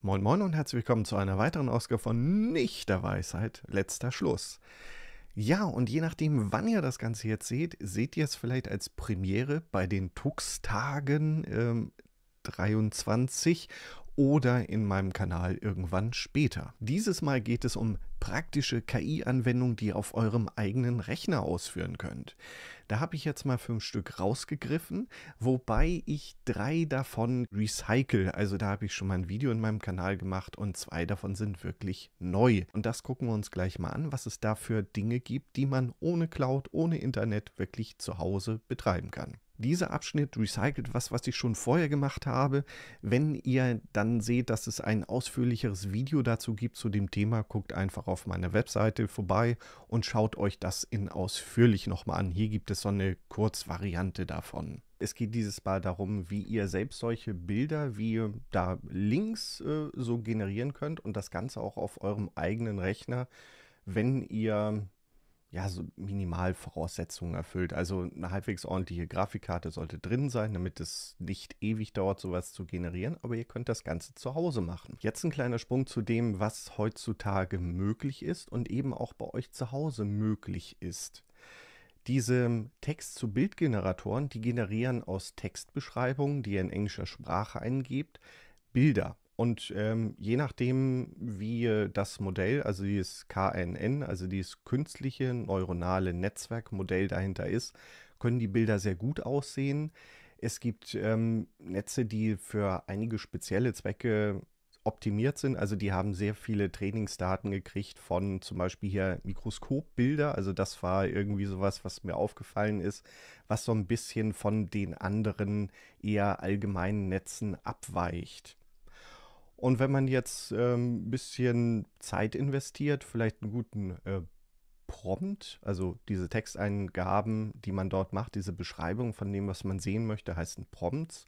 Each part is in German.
Moin Moin und herzlich willkommen zu einer weiteren Ausgabe von Nicht der Weisheit, letzter Schluss. Ja, und je nachdem, wann ihr das Ganze jetzt seht, seht ihr es vielleicht als Premiere bei den Tux-Tagen ähm, 23 oder in meinem Kanal irgendwann später. Dieses Mal geht es um praktische KI-Anwendungen, die ihr auf eurem eigenen Rechner ausführen könnt. Da habe ich jetzt mal fünf Stück rausgegriffen, wobei ich drei davon recycle. Also da habe ich schon mal ein Video in meinem Kanal gemacht und zwei davon sind wirklich neu. Und das gucken wir uns gleich mal an, was es da für Dinge gibt, die man ohne Cloud, ohne Internet wirklich zu Hause betreiben kann dieser Abschnitt recycelt was, was ich schon vorher gemacht habe. Wenn ihr dann seht, dass es ein ausführlicheres Video dazu gibt zu dem Thema, guckt einfach auf meiner Webseite vorbei und schaut euch das in ausführlich nochmal an. Hier gibt es so eine Kurzvariante davon. Es geht dieses Mal darum, wie ihr selbst solche Bilder wie da links äh, so generieren könnt und das Ganze auch auf eurem eigenen Rechner, wenn ihr ja, so Minimalvoraussetzungen erfüllt. Also eine halbwegs ordentliche Grafikkarte sollte drin sein, damit es nicht ewig dauert, sowas zu generieren. Aber ihr könnt das Ganze zu Hause machen. Jetzt ein kleiner Sprung zu dem, was heutzutage möglich ist und eben auch bei euch zu Hause möglich ist. Diese Text-zu-Bild-Generatoren, die generieren aus Textbeschreibungen, die ihr in englischer Sprache eingebt, Bilder. Und ähm, je nachdem, wie äh, das Modell, also dieses KNN, also dieses künstliche neuronale Netzwerkmodell dahinter ist, können die Bilder sehr gut aussehen. Es gibt ähm, Netze, die für einige spezielle Zwecke optimiert sind. Also die haben sehr viele Trainingsdaten gekriegt von zum Beispiel hier Mikroskopbilder. Also das war irgendwie sowas, was mir aufgefallen ist, was so ein bisschen von den anderen eher allgemeinen Netzen abweicht. Und wenn man jetzt ein ähm, bisschen Zeit investiert, vielleicht einen guten äh, Prompt, also diese Texteingaben, die man dort macht, diese Beschreibung von dem, was man sehen möchte, heißen Prompts,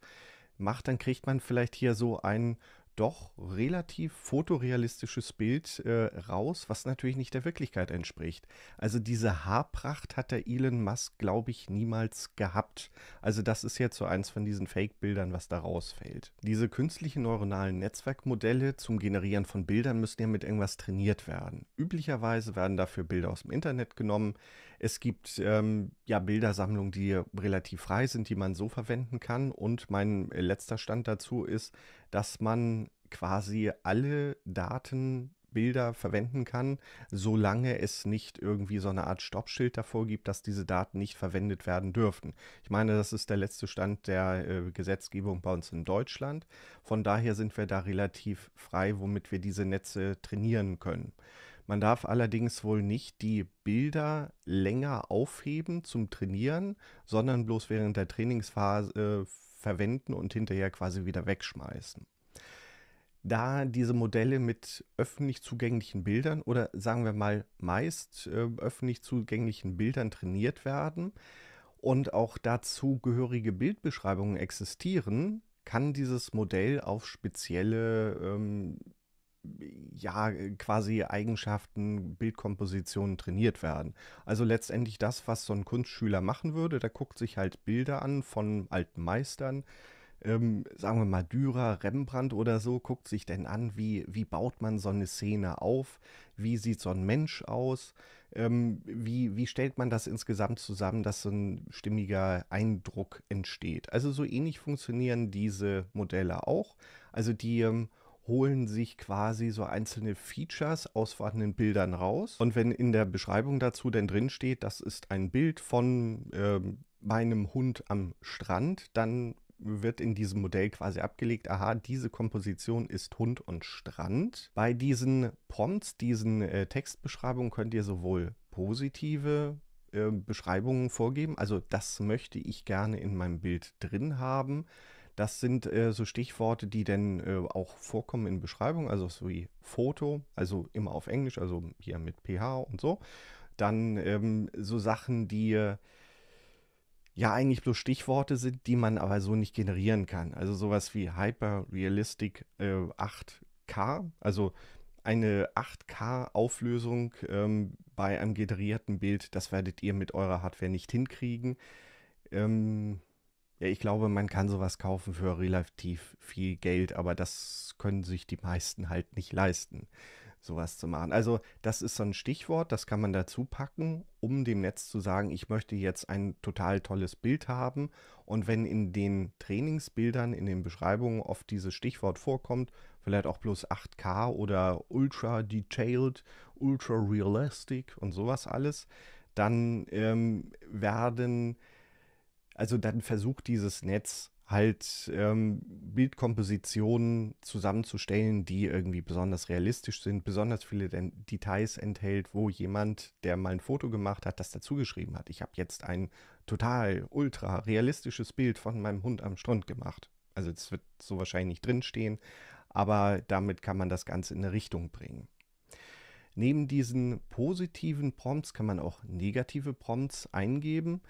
macht, dann kriegt man vielleicht hier so einen doch relativ fotorealistisches Bild äh, raus, was natürlich nicht der Wirklichkeit entspricht. Also diese Haarpracht hat der Elon Musk, glaube ich, niemals gehabt. Also das ist jetzt so eins von diesen Fake-Bildern, was da rausfällt. Diese künstlichen neuronalen Netzwerkmodelle zum Generieren von Bildern müssen ja mit irgendwas trainiert werden. Üblicherweise werden dafür Bilder aus dem Internet genommen, es gibt ähm, ja Bildersammlungen, die relativ frei sind, die man so verwenden kann. Und mein äh, letzter Stand dazu ist, dass man quasi alle Daten Bilder verwenden kann, solange es nicht irgendwie so eine Art Stoppschild davor gibt, dass diese Daten nicht verwendet werden dürften. Ich meine, das ist der letzte Stand der äh, Gesetzgebung bei uns in Deutschland. Von daher sind wir da relativ frei, womit wir diese Netze trainieren können. Man darf allerdings wohl nicht die Bilder länger aufheben zum Trainieren, sondern bloß während der Trainingsphase äh, verwenden und hinterher quasi wieder wegschmeißen. Da diese Modelle mit öffentlich zugänglichen Bildern oder sagen wir mal meist äh, öffentlich zugänglichen Bildern trainiert werden und auch dazu gehörige Bildbeschreibungen existieren, kann dieses Modell auf spezielle ähm, ja, quasi Eigenschaften, Bildkompositionen trainiert werden. Also letztendlich das, was so ein Kunstschüler machen würde, da guckt sich halt Bilder an von alten Meistern, ähm, sagen wir mal Dürer, Rembrandt oder so, guckt sich denn an, wie, wie baut man so eine Szene auf, wie sieht so ein Mensch aus, ähm, wie, wie stellt man das insgesamt zusammen, dass so ein stimmiger Eindruck entsteht. Also so ähnlich funktionieren diese Modelle auch. Also die ähm, holen sich quasi so einzelne Features aus vorhandenen Bildern raus. Und wenn in der Beschreibung dazu denn drin steht, das ist ein Bild von äh, meinem Hund am Strand, dann wird in diesem Modell quasi abgelegt, aha, diese Komposition ist Hund und Strand. Bei diesen Prompts, diesen äh, Textbeschreibungen könnt ihr sowohl positive äh, Beschreibungen vorgeben, also das möchte ich gerne in meinem Bild drin haben, das sind äh, so Stichworte, die denn äh, auch vorkommen in Beschreibung, also so wie Foto, also immer auf Englisch, also hier mit PH und so. Dann ähm, so Sachen, die äh, ja eigentlich bloß Stichworte sind, die man aber so nicht generieren kann. Also sowas wie Hyper-Realistic 8K, äh, also eine 8K-Auflösung ähm, bei einem generierten Bild, das werdet ihr mit eurer Hardware nicht hinkriegen. Ähm, ja, ich glaube, man kann sowas kaufen für relativ viel Geld, aber das können sich die meisten halt nicht leisten, sowas zu machen. Also das ist so ein Stichwort, das kann man dazu packen, um dem Netz zu sagen, ich möchte jetzt ein total tolles Bild haben. Und wenn in den Trainingsbildern, in den Beschreibungen oft dieses Stichwort vorkommt, vielleicht auch bloß 8K oder Ultra Detailed, Ultra Realistic und sowas alles, dann ähm, werden also dann versucht dieses Netz halt ähm, Bildkompositionen zusammenzustellen, die irgendwie besonders realistisch sind, besonders viele Den Details enthält, wo jemand, der mal ein Foto gemacht hat, das dazugeschrieben hat. Ich habe jetzt ein total ultra realistisches Bild von meinem Hund am Strand gemacht. Also es wird so wahrscheinlich nicht drinstehen, aber damit kann man das Ganze in eine Richtung bringen. Neben diesen positiven Prompts kann man auch negative Prompts eingeben.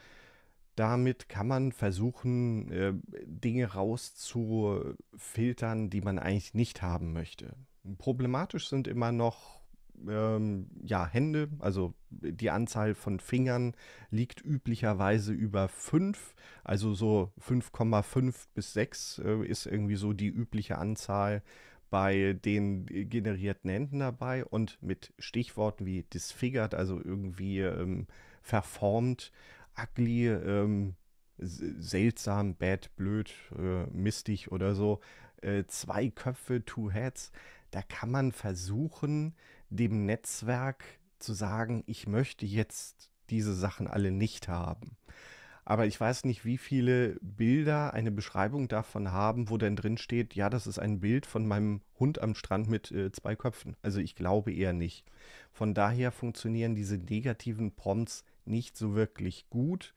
Damit kann man versuchen, äh, Dinge rauszufiltern, die man eigentlich nicht haben möchte. Problematisch sind immer noch ähm, ja, Hände, also die Anzahl von Fingern liegt üblicherweise über 5, also so 5,5 bis 6 äh, ist irgendwie so die übliche Anzahl bei den generierten Händen dabei und mit Stichworten wie disfigured, also irgendwie ähm, verformt ugly, ähm, seltsam, bad, blöd, äh, mistig oder so. Äh, zwei Köpfe, two heads. Da kann man versuchen, dem Netzwerk zu sagen, ich möchte jetzt diese Sachen alle nicht haben. Aber ich weiß nicht, wie viele Bilder eine Beschreibung davon haben, wo dann drin steht, ja, das ist ein Bild von meinem Hund am Strand mit äh, zwei Köpfen. Also ich glaube eher nicht. Von daher funktionieren diese negativen Prompts nicht so wirklich gut.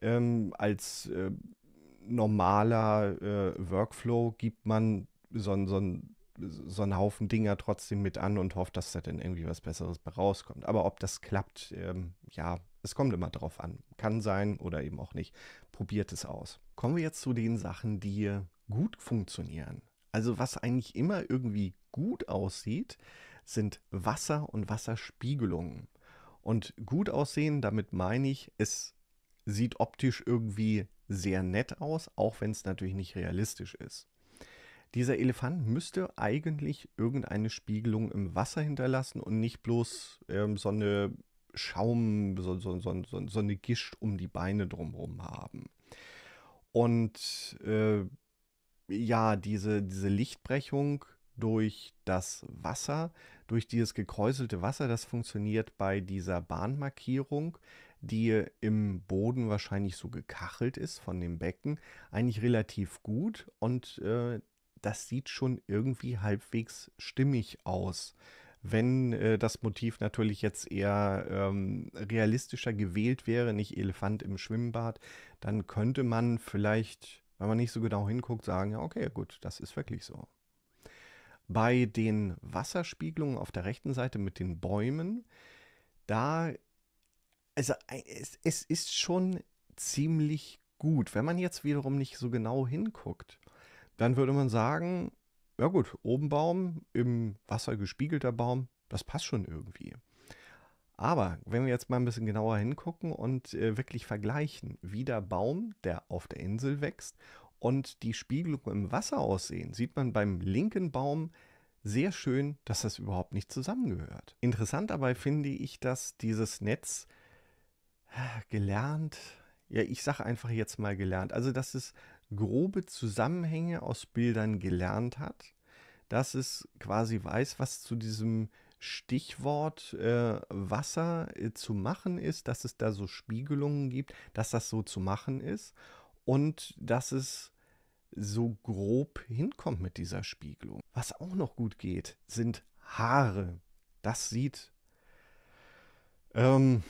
Ähm, als äh, normaler äh, Workflow gibt man so, so, einen, so einen Haufen Dinger trotzdem mit an und hofft, dass da dann irgendwie was Besseres rauskommt. Aber ob das klappt, ähm, ja, es kommt immer drauf an. Kann sein oder eben auch nicht. Probiert es aus. Kommen wir jetzt zu den Sachen, die gut funktionieren. Also was eigentlich immer irgendwie gut aussieht, sind Wasser und Wasserspiegelungen. Und gut aussehen, damit meine ich, es sieht optisch irgendwie sehr nett aus, auch wenn es natürlich nicht realistisch ist. Dieser Elefant müsste eigentlich irgendeine Spiegelung im Wasser hinterlassen und nicht bloß ähm, so eine Schaum, so, so, so, so, eine Gischt um die Beine drumherum haben. Und äh, ja, diese, diese Lichtbrechung durch das Wasser, durch dieses gekräuselte Wasser. Das funktioniert bei dieser Bahnmarkierung, die im Boden wahrscheinlich so gekachelt ist von dem Becken, eigentlich relativ gut und äh, das sieht schon irgendwie halbwegs stimmig aus. Wenn äh, das Motiv natürlich jetzt eher ähm, realistischer gewählt wäre, nicht Elefant im Schwimmbad, dann könnte man vielleicht, wenn man nicht so genau hinguckt, sagen, ja, okay, gut, das ist wirklich so. Bei den Wasserspiegelungen auf der rechten Seite mit den Bäumen, da, also es, es ist schon ziemlich gut. Wenn man jetzt wiederum nicht so genau hinguckt, dann würde man sagen, ja gut, oben Baum, im Wasser gespiegelter Baum, das passt schon irgendwie. Aber wenn wir jetzt mal ein bisschen genauer hingucken und äh, wirklich vergleichen, wie der Baum, der auf der Insel wächst und die Spiegelung im Wasser aussehen, sieht man beim linken Baum sehr schön, dass das überhaupt nicht zusammengehört. Interessant dabei finde ich, dass dieses Netz äh, gelernt, ja, ich sage einfach jetzt mal gelernt, also dass es grobe Zusammenhänge aus Bildern gelernt hat, dass es quasi weiß, was zu diesem Stichwort äh, Wasser äh, zu machen ist, dass es da so Spiegelungen gibt, dass das so zu machen ist und dass es so grob hinkommt mit dieser Spiegelung. Was auch noch gut geht, sind Haare. Das sieht. Ähm,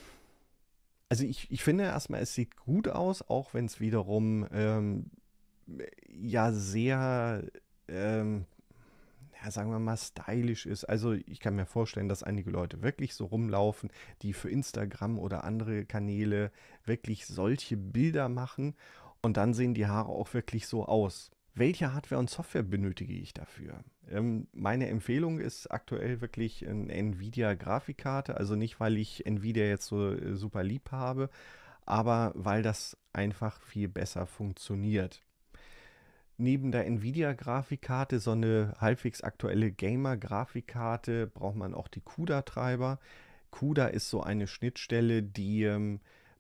also ich, ich finde erstmal, es sieht gut aus, auch wenn es wiederum ähm, ja sehr, ähm, ja, sagen wir mal, stylisch ist. Also ich kann mir vorstellen, dass einige Leute wirklich so rumlaufen, die für Instagram oder andere Kanäle wirklich solche Bilder machen und dann sehen die Haare auch wirklich so aus. Welche Hardware und Software benötige ich dafür? Ähm, meine Empfehlung ist aktuell wirklich eine Nvidia-Grafikkarte. Also nicht, weil ich Nvidia jetzt so äh, super lieb habe, aber weil das einfach viel besser funktioniert. Neben der Nvidia-Grafikkarte, so eine halbwegs aktuelle Gamer-Grafikkarte, braucht man auch die CUDA-Treiber. CUDA ist so eine Schnittstelle, die ähm,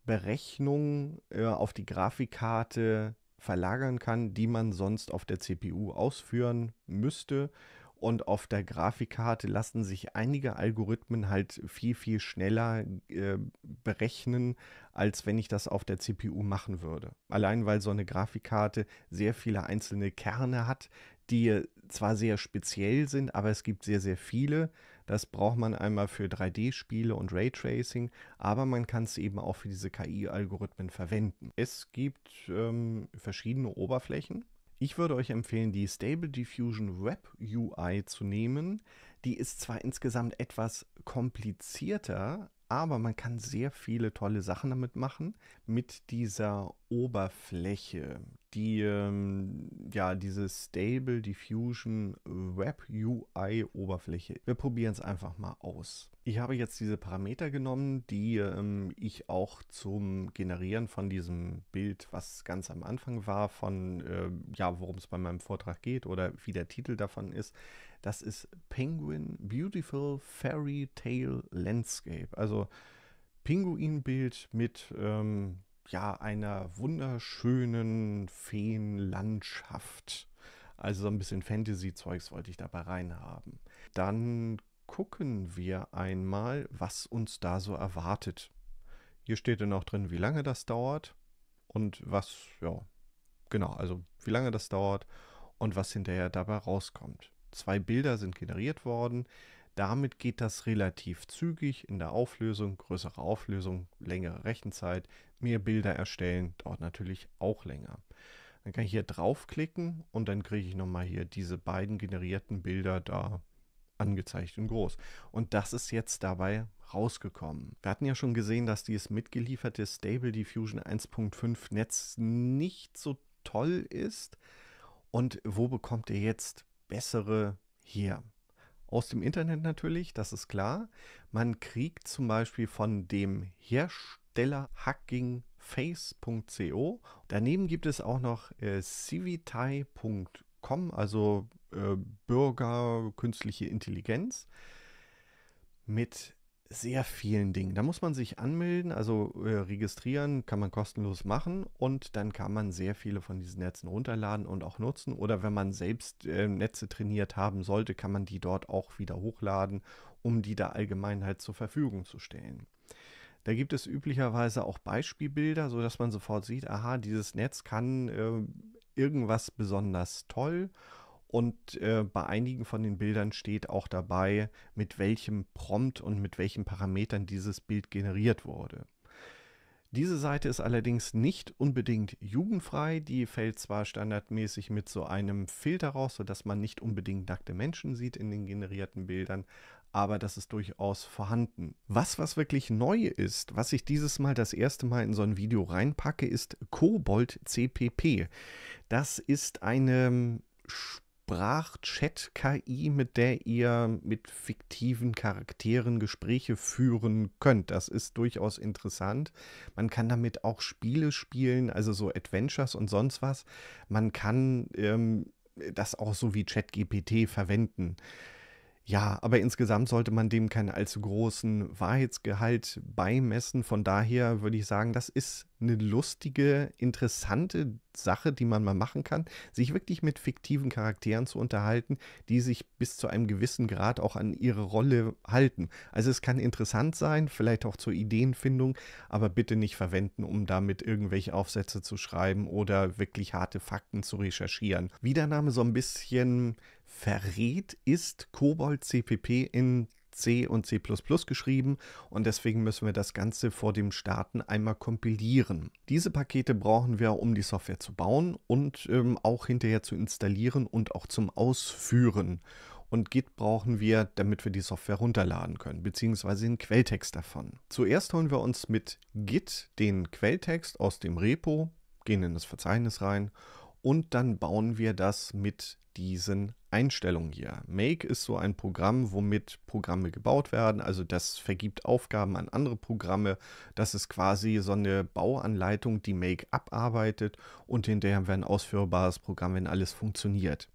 Berechnung äh, auf die Grafikkarte verlagern kann, die man sonst auf der CPU ausführen müsste. Und auf der Grafikkarte lassen sich einige Algorithmen halt viel, viel schneller äh, berechnen, als wenn ich das auf der CPU machen würde. Allein weil so eine Grafikkarte sehr viele einzelne Kerne hat, die zwar sehr speziell sind, aber es gibt sehr, sehr viele. Das braucht man einmal für 3D-Spiele und Raytracing, aber man kann es eben auch für diese KI-Algorithmen verwenden. Es gibt ähm, verschiedene Oberflächen. Ich würde euch empfehlen, die Stable Diffusion Web UI zu nehmen. Die ist zwar insgesamt etwas komplizierter, aber man kann sehr viele tolle Sachen damit machen, mit dieser Oberfläche, die ähm, ja diese Stable Diffusion Web UI Oberfläche. Wir probieren es einfach mal aus. Ich habe jetzt diese Parameter genommen, die ähm, ich auch zum Generieren von diesem Bild, was ganz am Anfang war, von äh, ja, worum es bei meinem Vortrag geht oder wie der Titel davon ist, das ist Penguin Beautiful Fairy Tale Landscape. Also Pinguinbild mit ähm, ja, einer wunderschönen Feenlandschaft. Also so ein bisschen Fantasy-Zeugs wollte ich dabei reinhaben. Dann gucken wir einmal, was uns da so erwartet. Hier steht dann auch drin, wie lange das dauert und was, ja, genau, also wie lange das dauert und was hinterher dabei rauskommt. Zwei Bilder sind generiert worden. Damit geht das relativ zügig in der Auflösung, größere Auflösung, längere Rechenzeit, mehr Bilder erstellen, dauert natürlich auch länger. Dann kann ich hier draufklicken und dann kriege ich nochmal hier diese beiden generierten Bilder da angezeigt und groß. Und das ist jetzt dabei rausgekommen. Wir hatten ja schon gesehen, dass dieses mitgelieferte Stable Diffusion 1.5 Netz nicht so toll ist. Und wo bekommt ihr jetzt bessere hier. Aus dem Internet natürlich, das ist klar. Man kriegt zum Beispiel von dem Hersteller hackingface.co. Daneben gibt es auch noch äh, civitai.com, also äh, Bürger, künstliche Intelligenz. Mit sehr vielen Dingen. Da muss man sich anmelden, also äh, registrieren, kann man kostenlos machen und dann kann man sehr viele von diesen Netzen runterladen und auch nutzen. Oder wenn man selbst äh, Netze trainiert haben sollte, kann man die dort auch wieder hochladen, um die der Allgemeinheit halt zur Verfügung zu stellen. Da gibt es üblicherweise auch Beispielbilder, sodass man sofort sieht, aha, dieses Netz kann äh, irgendwas besonders toll und äh, bei einigen von den Bildern steht auch dabei, mit welchem Prompt und mit welchen Parametern dieses Bild generiert wurde. Diese Seite ist allerdings nicht unbedingt jugendfrei. Die fällt zwar standardmäßig mit so einem Filter raus, sodass man nicht unbedingt nackte Menschen sieht in den generierten Bildern, aber das ist durchaus vorhanden. Was, was wirklich neu ist, was ich dieses Mal das erste Mal in so ein Video reinpacke, ist Kobold CPP. Das ist eine Sprachchat-KI, mit der ihr mit fiktiven Charakteren Gespräche führen könnt. Das ist durchaus interessant. Man kann damit auch Spiele spielen, also so Adventures und sonst was. Man kann ähm, das auch so wie ChatGPT verwenden. Ja, aber insgesamt sollte man dem keinen allzu großen Wahrheitsgehalt beimessen. Von daher würde ich sagen, das ist eine lustige, interessante Sache, die man mal machen kann, sich wirklich mit fiktiven Charakteren zu unterhalten, die sich bis zu einem gewissen Grad auch an ihre Rolle halten. Also es kann interessant sein, vielleicht auch zur Ideenfindung, aber bitte nicht verwenden, um damit irgendwelche Aufsätze zu schreiben oder wirklich harte Fakten zu recherchieren. Wie der Name so ein bisschen verrät, ist Cobalt CPP in C und C++ geschrieben und deswegen müssen wir das Ganze vor dem Starten einmal kompilieren. Diese Pakete brauchen wir, um die Software zu bauen und ähm, auch hinterher zu installieren und auch zum Ausführen. Und Git brauchen wir, damit wir die Software runterladen können, beziehungsweise den Quelltext davon. Zuerst holen wir uns mit Git den Quelltext aus dem Repo, gehen in das Verzeichnis rein und dann bauen wir das mit diesen Einstellungen hier. Make ist so ein Programm, womit Programme gebaut werden. Also das vergibt Aufgaben an andere Programme. Das ist quasi so eine Bauanleitung, die Make abarbeitet und hinterher werden ausführbares Programm, wenn alles funktioniert.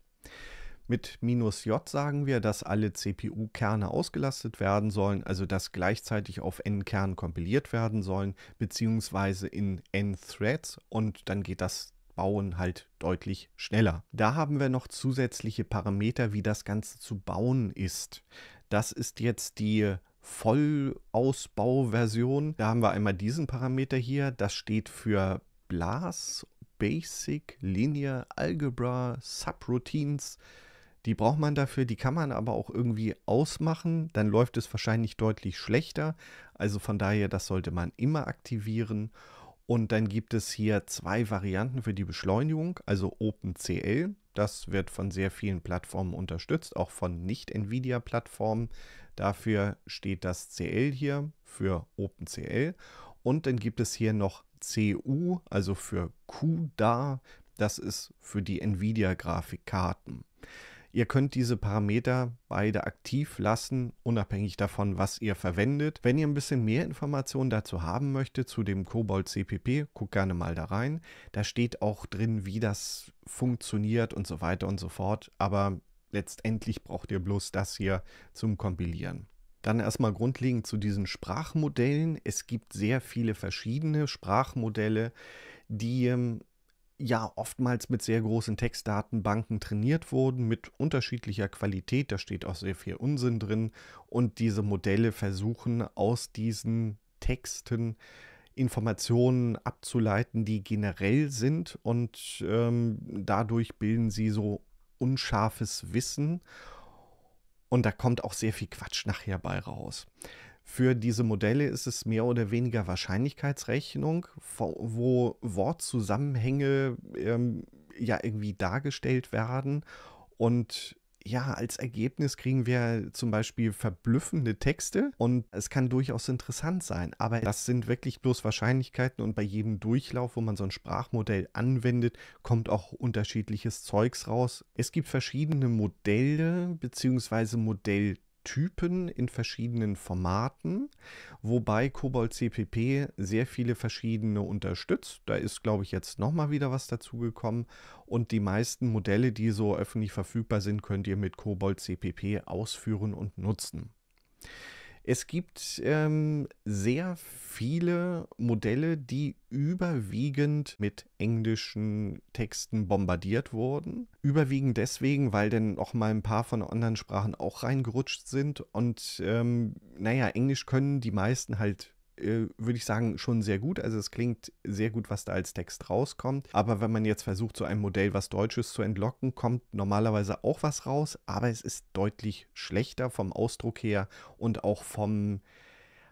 Mit minus J sagen wir, dass alle CPU-Kerne ausgelastet werden sollen, also dass gleichzeitig auf n Kernen kompiliert werden sollen, beziehungsweise in n Threads und dann geht das bauen halt deutlich schneller. Da haben wir noch zusätzliche Parameter, wie das Ganze zu bauen ist. Das ist jetzt die Vollausbauversion. Da haben wir einmal diesen Parameter hier. Das steht für BLAS, Basic Linear Algebra Subroutines. Die braucht man dafür, die kann man aber auch irgendwie ausmachen. Dann läuft es wahrscheinlich deutlich schlechter. Also von daher, das sollte man immer aktivieren. Und dann gibt es hier zwei Varianten für die Beschleunigung, also OpenCL. Das wird von sehr vielen Plattformen unterstützt, auch von Nicht-NVIDIA-Plattformen. Dafür steht das CL hier für OpenCL. Und dann gibt es hier noch CU, also für CUDA. Das ist für die NVIDIA-Grafikkarten. Ihr könnt diese Parameter beide aktiv lassen, unabhängig davon, was ihr verwendet. Wenn ihr ein bisschen mehr Informationen dazu haben möchtet, zu dem Cobalt CPP, guckt gerne mal da rein. Da steht auch drin, wie das funktioniert und so weiter und so fort. Aber letztendlich braucht ihr bloß das hier zum Kompilieren. Dann erstmal grundlegend zu diesen Sprachmodellen. Es gibt sehr viele verschiedene Sprachmodelle, die ähm, ja oftmals mit sehr großen Textdatenbanken trainiert wurden, mit unterschiedlicher Qualität. Da steht auch sehr viel Unsinn drin. Und diese Modelle versuchen aus diesen Texten Informationen abzuleiten, die generell sind. Und ähm, dadurch bilden sie so unscharfes Wissen. Und da kommt auch sehr viel Quatsch nachher bei raus. Für diese Modelle ist es mehr oder weniger Wahrscheinlichkeitsrechnung, wo Wortzusammenhänge ähm, ja irgendwie dargestellt werden. Und ja, als Ergebnis kriegen wir zum Beispiel verblüffende Texte und es kann durchaus interessant sein, aber das sind wirklich bloß Wahrscheinlichkeiten und bei jedem Durchlauf, wo man so ein Sprachmodell anwendet, kommt auch unterschiedliches Zeugs raus. Es gibt verschiedene Modelle bzw. Modell Typen in verschiedenen Formaten, wobei Cobalt CPP sehr viele verschiedene unterstützt. Da ist, glaube ich, jetzt nochmal wieder was dazugekommen. Und die meisten Modelle, die so öffentlich verfügbar sind, könnt ihr mit Cobalt CPP ausführen und nutzen. Es gibt ähm, sehr viele Modelle, die überwiegend mit englischen Texten bombardiert wurden. Überwiegend deswegen, weil dann auch mal ein paar von anderen Sprachen auch reingerutscht sind. Und ähm, naja, Englisch können die meisten halt äh, würde ich sagen, schon sehr gut. Also es klingt sehr gut, was da als Text rauskommt. Aber wenn man jetzt versucht, so einem Modell was Deutsches zu entlocken, kommt normalerweise auch was raus. Aber es ist deutlich schlechter vom Ausdruck her und auch vom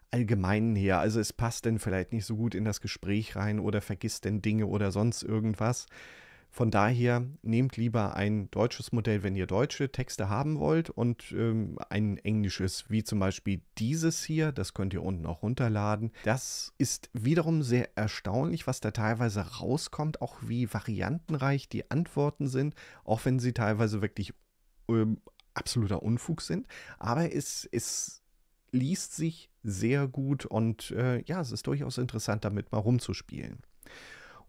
Allgemeinen her. Also es passt denn vielleicht nicht so gut in das Gespräch rein oder vergisst denn Dinge oder sonst irgendwas. Von daher nehmt lieber ein deutsches Modell, wenn ihr deutsche Texte haben wollt und ähm, ein englisches, wie zum Beispiel dieses hier, das könnt ihr unten auch runterladen. Das ist wiederum sehr erstaunlich, was da teilweise rauskommt, auch wie variantenreich die Antworten sind, auch wenn sie teilweise wirklich ähm, absoluter Unfug sind. Aber es, es liest sich sehr gut und äh, ja, es ist durchaus interessant, damit mal rumzuspielen.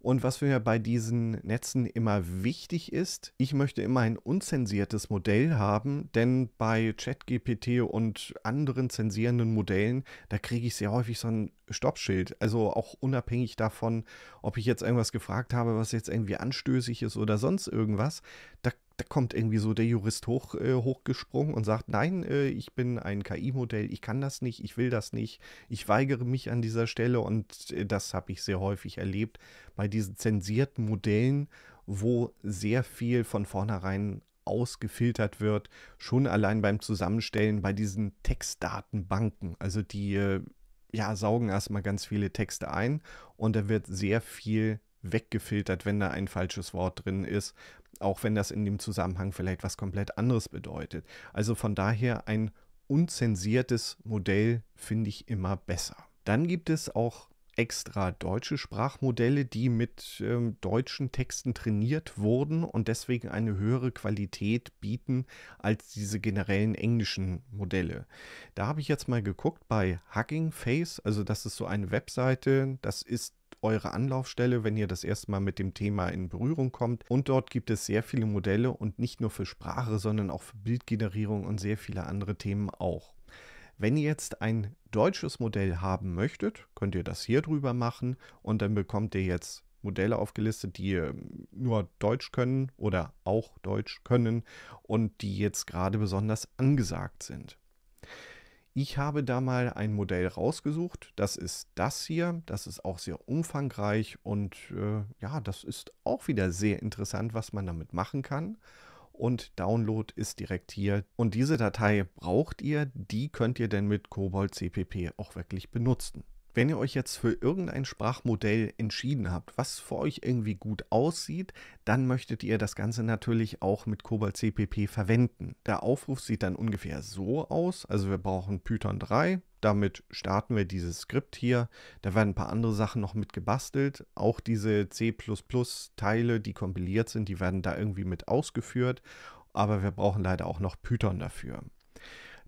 Und was mir bei diesen Netzen immer wichtig ist, ich möchte immer ein unzensiertes Modell haben, denn bei ChatGPT und anderen zensierenden Modellen, da kriege ich sehr häufig so ein Stoppschild. Also auch unabhängig davon, ob ich jetzt irgendwas gefragt habe, was jetzt irgendwie anstößig ist oder sonst irgendwas, da da kommt irgendwie so der Jurist hoch, äh, hochgesprungen und sagt, nein, äh, ich bin ein KI-Modell, ich kann das nicht, ich will das nicht, ich weigere mich an dieser Stelle und äh, das habe ich sehr häufig erlebt bei diesen zensierten Modellen, wo sehr viel von vornherein ausgefiltert wird, schon allein beim Zusammenstellen bei diesen Textdatenbanken, also die äh, ja, saugen erstmal ganz viele Texte ein und da wird sehr viel weggefiltert, wenn da ein falsches Wort drin ist, auch wenn das in dem Zusammenhang vielleicht was komplett anderes bedeutet. Also von daher ein unzensiertes Modell finde ich immer besser. Dann gibt es auch extra deutsche Sprachmodelle, die mit ähm, deutschen Texten trainiert wurden und deswegen eine höhere Qualität bieten als diese generellen englischen Modelle. Da habe ich jetzt mal geguckt bei Hugging Face, also das ist so eine Webseite, das ist eure Anlaufstelle, wenn ihr das erste Mal mit dem Thema in Berührung kommt. Und dort gibt es sehr viele Modelle und nicht nur für Sprache, sondern auch für Bildgenerierung und sehr viele andere Themen auch. Wenn ihr jetzt ein deutsches Modell haben möchtet, könnt ihr das hier drüber machen und dann bekommt ihr jetzt Modelle aufgelistet, die nur Deutsch können oder auch Deutsch können und die jetzt gerade besonders angesagt sind. Ich habe da mal ein Modell rausgesucht. Das ist das hier. Das ist auch sehr umfangreich und äh, ja, das ist auch wieder sehr interessant, was man damit machen kann. Und Download ist direkt hier. Und diese Datei braucht ihr. Die könnt ihr denn mit Cobalt CPP auch wirklich benutzen. Wenn ihr euch jetzt für irgendein Sprachmodell entschieden habt, was für euch irgendwie gut aussieht, dann möchtet ihr das Ganze natürlich auch mit Cobalt CPP verwenden. Der Aufruf sieht dann ungefähr so aus. Also wir brauchen Python 3, damit starten wir dieses Skript hier. Da werden ein paar andere Sachen noch mit gebastelt. Auch diese C++-Teile, die kompiliert sind, die werden da irgendwie mit ausgeführt. Aber wir brauchen leider auch noch Python dafür.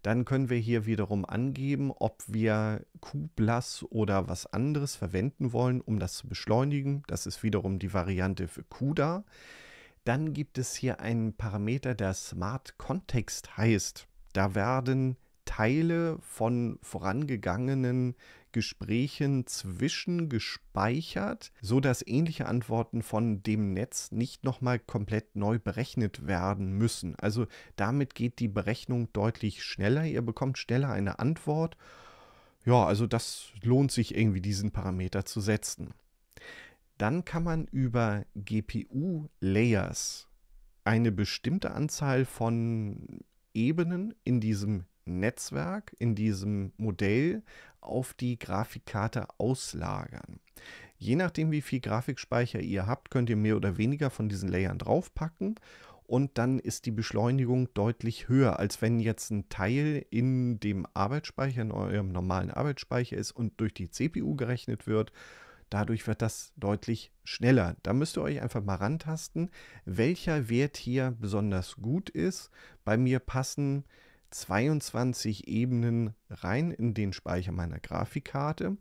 Dann können wir hier wiederum angeben, ob wir QBLAS oder was anderes verwenden wollen, um das zu beschleunigen. Das ist wiederum die Variante für CUDA. Dann gibt es hier einen Parameter, der Smart Context heißt. Da werden Teile von vorangegangenen Gesprächen zwischengespeichert, sodass ähnliche Antworten von dem Netz nicht nochmal komplett neu berechnet werden müssen. Also damit geht die Berechnung deutlich schneller. Ihr bekommt schneller eine Antwort. Ja, also das lohnt sich irgendwie, diesen Parameter zu setzen. Dann kann man über GPU-Layers eine bestimmte Anzahl von Ebenen in diesem Netzwerk in diesem Modell auf die Grafikkarte auslagern. Je nachdem, wie viel Grafikspeicher ihr habt, könnt ihr mehr oder weniger von diesen Layern draufpacken und dann ist die Beschleunigung deutlich höher, als wenn jetzt ein Teil in dem Arbeitsspeicher, in eurem normalen Arbeitsspeicher ist und durch die CPU gerechnet wird. Dadurch wird das deutlich schneller. Da müsst ihr euch einfach mal rantasten, welcher Wert hier besonders gut ist. Bei mir passen 22 Ebenen rein in den Speicher meiner Grafikkarte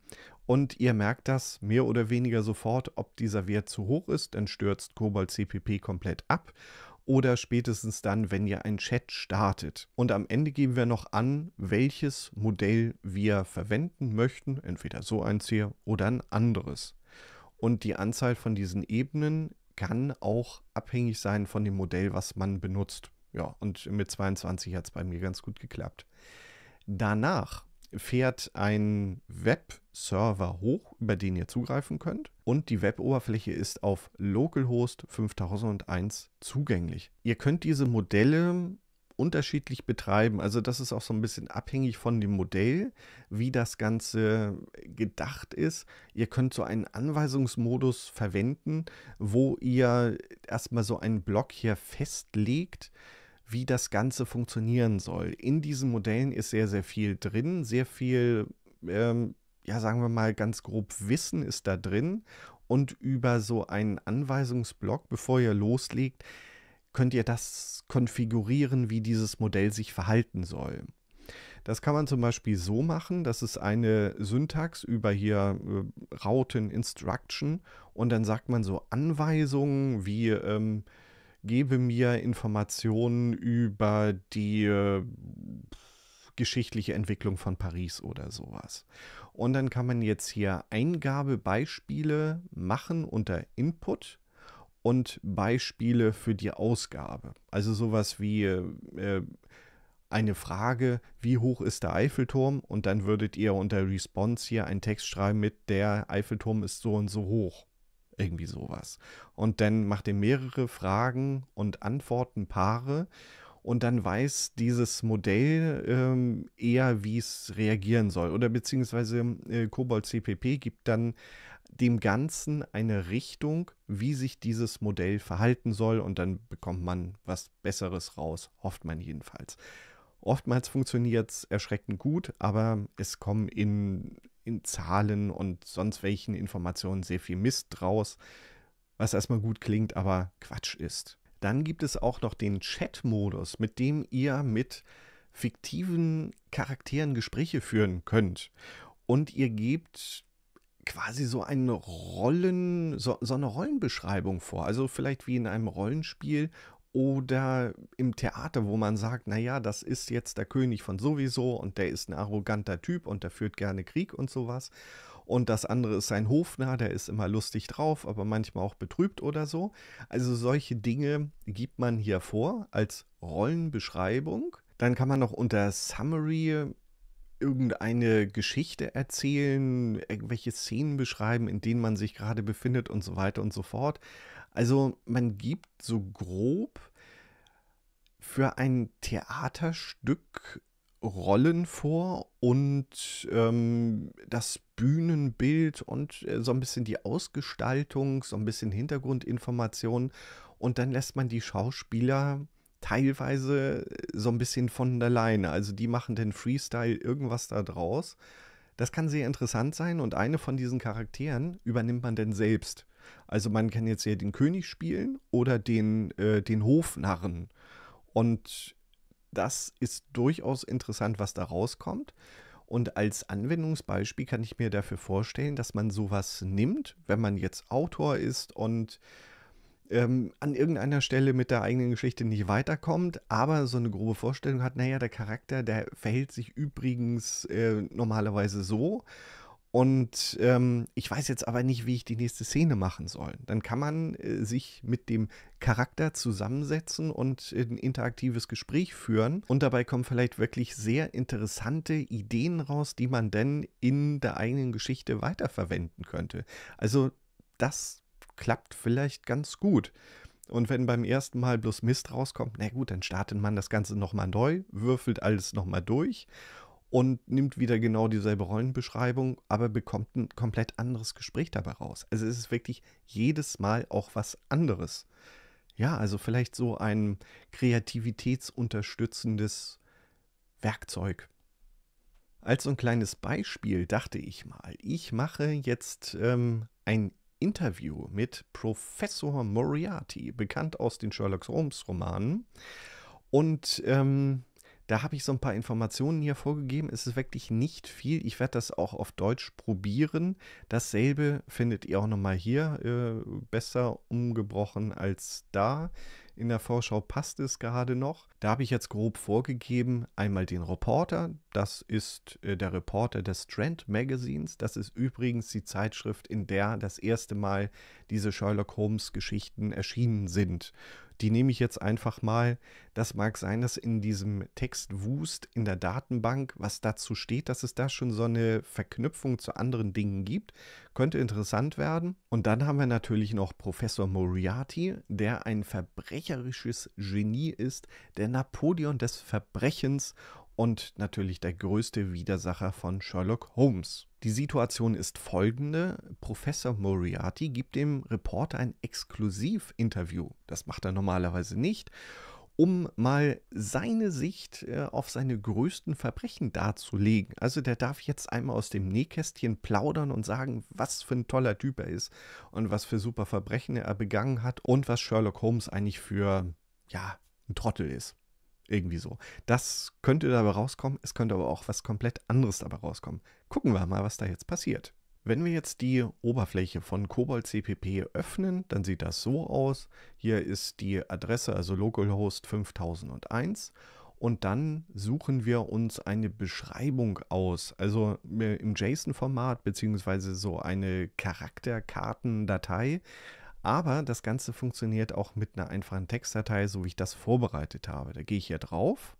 und ihr merkt das mehr oder weniger sofort, ob dieser Wert zu hoch ist, dann stürzt Cobalt CPP komplett ab oder spätestens dann, wenn ihr einen Chat startet. Und am Ende geben wir noch an, welches Modell wir verwenden möchten, entweder so eins hier oder ein anderes. Und die Anzahl von diesen Ebenen kann auch abhängig sein von dem Modell, was man benutzt. Ja, und mit 22 hat es bei mir ganz gut geklappt. Danach fährt ein Webserver hoch, über den ihr zugreifen könnt. Und die Web-Oberfläche ist auf localhost 5001 zugänglich. Ihr könnt diese Modelle unterschiedlich betreiben. Also das ist auch so ein bisschen abhängig von dem Modell, wie das Ganze gedacht ist. Ihr könnt so einen Anweisungsmodus verwenden, wo ihr erstmal so einen Block hier festlegt wie das Ganze funktionieren soll. In diesen Modellen ist sehr, sehr viel drin, sehr viel, ähm, ja, sagen wir mal ganz grob Wissen ist da drin. Und über so einen Anweisungsblock, bevor ihr loslegt, könnt ihr das konfigurieren, wie dieses Modell sich verhalten soll. Das kann man zum Beispiel so machen, dass es eine Syntax über hier äh, Routen Instruction und dann sagt man so Anweisungen wie ähm, gebe mir Informationen über die äh, geschichtliche Entwicklung von Paris oder sowas. Und dann kann man jetzt hier Eingabebeispiele machen unter Input und Beispiele für die Ausgabe. Also sowas wie äh, äh eine Frage, wie hoch ist der Eiffelturm? Und dann würdet ihr unter Response hier einen Text schreiben mit der Eiffelturm ist so und so hoch. Irgendwie sowas. Und dann macht er mehrere Fragen und Antwortenpaare. Und dann weiß dieses Modell ähm, eher, wie es reagieren soll. Oder beziehungsweise äh, Cobalt CPP gibt dann dem Ganzen eine Richtung, wie sich dieses Modell verhalten soll und dann bekommt man was Besseres raus, hofft man jedenfalls. Oftmals funktioniert es erschreckend gut, aber es kommen in in Zahlen und sonst welchen Informationen sehr viel Mist draus, was erstmal gut klingt, aber Quatsch ist. Dann gibt es auch noch den Chat-Modus, mit dem ihr mit fiktiven Charakteren Gespräche führen könnt. Und ihr gebt quasi so eine Rollen, so, so eine Rollenbeschreibung vor. Also vielleicht wie in einem Rollenspiel oder im Theater, wo man sagt, naja, das ist jetzt der König von sowieso und der ist ein arroganter Typ und der führt gerne Krieg und sowas. Und das andere ist sein Hofnarr, der ist immer lustig drauf, aber manchmal auch betrübt oder so. Also solche Dinge gibt man hier vor als Rollenbeschreibung. Dann kann man noch unter Summary irgendeine Geschichte erzählen, irgendwelche Szenen beschreiben, in denen man sich gerade befindet und so weiter und so fort. Also man gibt so grob für ein Theaterstück Rollen vor und ähm, das Bühnenbild und äh, so ein bisschen die Ausgestaltung, so ein bisschen Hintergrundinformationen und dann lässt man die Schauspieler teilweise äh, so ein bisschen von der Leine. Also die machen den Freestyle irgendwas da draus. Das kann sehr interessant sein und eine von diesen Charakteren übernimmt man dann selbst. Also man kann jetzt hier den König spielen oder den, äh, den Hofnarren. Und das ist durchaus interessant, was da rauskommt. Und als Anwendungsbeispiel kann ich mir dafür vorstellen, dass man sowas nimmt, wenn man jetzt Autor ist und ähm, an irgendeiner Stelle mit der eigenen Geschichte nicht weiterkommt, aber so eine grobe Vorstellung hat, naja, der Charakter, der verhält sich übrigens äh, normalerweise so. Und ähm, ich weiß jetzt aber nicht, wie ich die nächste Szene machen soll. Dann kann man äh, sich mit dem Charakter zusammensetzen und äh, ein interaktives Gespräch führen. Und dabei kommen vielleicht wirklich sehr interessante Ideen raus, die man denn in der eigenen Geschichte weiterverwenden könnte. Also das klappt vielleicht ganz gut. Und wenn beim ersten Mal bloß Mist rauskommt, na gut, dann startet man das Ganze nochmal neu, würfelt alles nochmal durch und nimmt wieder genau dieselbe Rollenbeschreibung, aber bekommt ein komplett anderes Gespräch dabei raus. Also es ist wirklich jedes Mal auch was anderes. Ja, also vielleicht so ein kreativitätsunterstützendes Werkzeug. Als so ein kleines Beispiel dachte ich mal, ich mache jetzt ähm, ein Interview mit Professor Moriarty, bekannt aus den Sherlock Holmes-Romanen. Und ähm, da habe ich so ein paar Informationen hier vorgegeben. Es ist wirklich nicht viel. Ich werde das auch auf Deutsch probieren. Dasselbe findet ihr auch nochmal hier äh, besser umgebrochen als da in der Vorschau passt es gerade noch. Da habe ich jetzt grob vorgegeben, einmal den Reporter, das ist äh, der Reporter des Trend Magazins, das ist übrigens die Zeitschrift, in der das erste Mal diese Sherlock Holmes Geschichten erschienen sind die nehme ich jetzt einfach mal. Das mag sein, dass in diesem Text Wust in der Datenbank, was dazu steht, dass es da schon so eine Verknüpfung zu anderen Dingen gibt. Könnte interessant werden. Und dann haben wir natürlich noch Professor Moriarty, der ein verbrecherisches Genie ist, der Napoleon des Verbrechens und natürlich der größte Widersacher von Sherlock Holmes. Die Situation ist folgende. Professor Moriarty gibt dem Reporter ein Exklusivinterview. Das macht er normalerweise nicht, um mal seine Sicht äh, auf seine größten Verbrechen darzulegen. Also der darf jetzt einmal aus dem Nähkästchen plaudern und sagen, was für ein toller Typ er ist und was für super Verbrechen er begangen hat und was Sherlock Holmes eigentlich für, ja, ein Trottel ist. Irgendwie so. Das könnte dabei rauskommen, es könnte aber auch was komplett anderes dabei rauskommen. Gucken wir mal, was da jetzt passiert. Wenn wir jetzt die Oberfläche von Cobalt CPP öffnen, dann sieht das so aus. Hier ist die Adresse, also localhost 5001. Und dann suchen wir uns eine Beschreibung aus, also im JSON-Format, beziehungsweise so eine Charakterkartendatei, aber das Ganze funktioniert auch mit einer einfachen Textdatei, so wie ich das vorbereitet habe. Da gehe ich hier drauf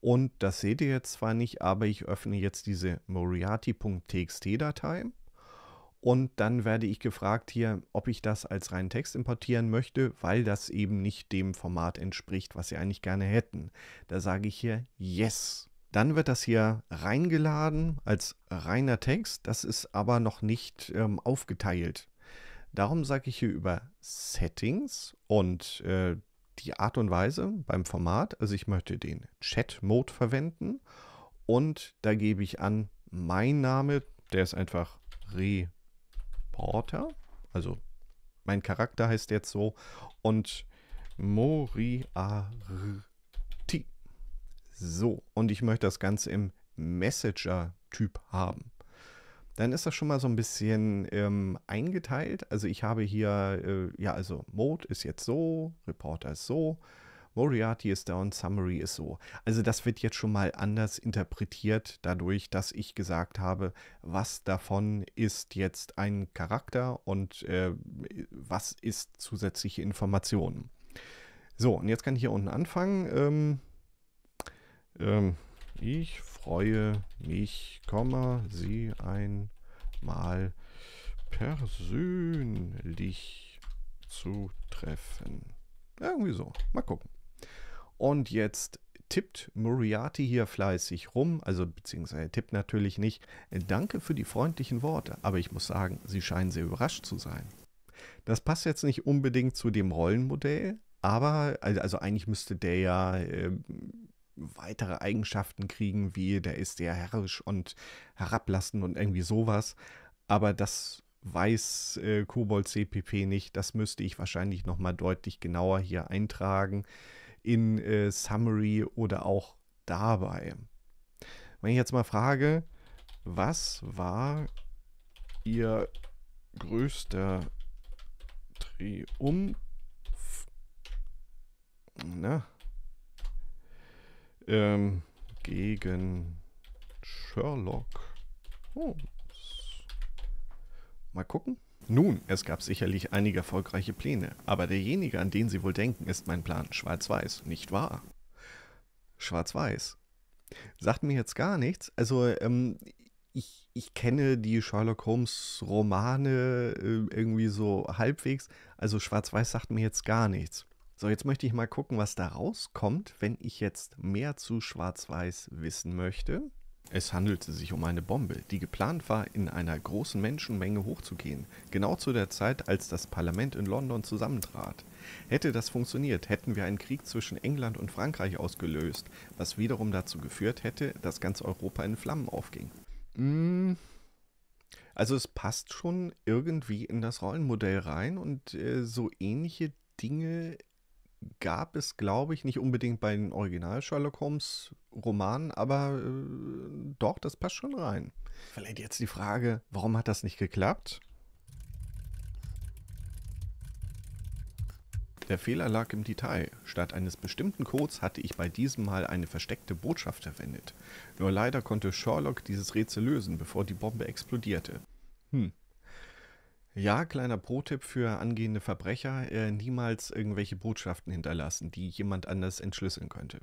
und das seht ihr jetzt zwar nicht, aber ich öffne jetzt diese moriarty.txt-Datei und dann werde ich gefragt hier, ob ich das als reinen Text importieren möchte, weil das eben nicht dem Format entspricht, was Sie eigentlich gerne hätten. Da sage ich hier Yes. Dann wird das hier reingeladen als reiner Text. Das ist aber noch nicht ähm, aufgeteilt. Darum sage ich hier über Settings und äh, die Art und Weise beim Format. Also ich möchte den Chat-Mode verwenden und da gebe ich an, mein Name, der ist einfach Reporter, also mein Charakter heißt jetzt so und Moriarty. So, und ich möchte das Ganze im Messenger-Typ haben dann ist das schon mal so ein bisschen ähm, eingeteilt. Also ich habe hier, äh, ja, also Mode ist jetzt so, Reporter ist so, Moriarty ist da und Summary ist so. Also das wird jetzt schon mal anders interpretiert, dadurch, dass ich gesagt habe, was davon ist jetzt ein Charakter und äh, was ist zusätzliche Informationen. So, und jetzt kann ich hier unten anfangen. Ähm, ähm, ich freue mich, Komma, Sie einmal persönlich zu treffen. Irgendwie so. Mal gucken. Und jetzt tippt Moriarty hier fleißig rum, also beziehungsweise tippt natürlich nicht. Danke für die freundlichen Worte, aber ich muss sagen, Sie scheinen sehr überrascht zu sein. Das passt jetzt nicht unbedingt zu dem Rollenmodell, aber also eigentlich müsste der ja äh, weitere Eigenschaften kriegen, wie der ist sehr herrisch und herablassend und irgendwie sowas. Aber das weiß äh, Kobold CPP nicht. Das müsste ich wahrscheinlich nochmal deutlich genauer hier eintragen in äh, Summary oder auch dabei. Wenn ich jetzt mal frage, was war Ihr größter Triumph? Na, ähm, gegen Sherlock Holmes. Mal gucken. Nun, es gab sicherlich einige erfolgreiche Pläne, aber derjenige, an den Sie wohl denken, ist mein Plan Schwarz-Weiß, nicht wahr? Schwarz-Weiß. Sagt mir jetzt gar nichts. Also, ähm, ich, ich kenne die Sherlock Holmes Romane äh, irgendwie so halbwegs. Also, Schwarz-Weiß sagt mir jetzt gar nichts. So, jetzt möchte ich mal gucken, was da rauskommt, wenn ich jetzt mehr zu Schwarz-Weiß wissen möchte. Es handelte sich um eine Bombe, die geplant war, in einer großen Menschenmenge hochzugehen, genau zu der Zeit, als das Parlament in London zusammentrat. Hätte das funktioniert, hätten wir einen Krieg zwischen England und Frankreich ausgelöst, was wiederum dazu geführt hätte, dass ganz Europa in Flammen aufging. Hm. Also es passt schon irgendwie in das Rollenmodell rein und äh, so ähnliche Dinge gab es, glaube ich, nicht unbedingt bei den Original-Sherlock Holmes-Romanen, aber äh, doch, das passt schon rein. Vielleicht jetzt die Frage, warum hat das nicht geklappt? Der Fehler lag im Detail. Statt eines bestimmten Codes hatte ich bei diesem Mal eine versteckte Botschaft verwendet. Nur leider konnte Sherlock dieses Rätsel lösen, bevor die Bombe explodierte. Hm, ja, kleiner Pro-Tipp für angehende Verbrecher, äh, niemals irgendwelche Botschaften hinterlassen, die jemand anders entschlüsseln könnte.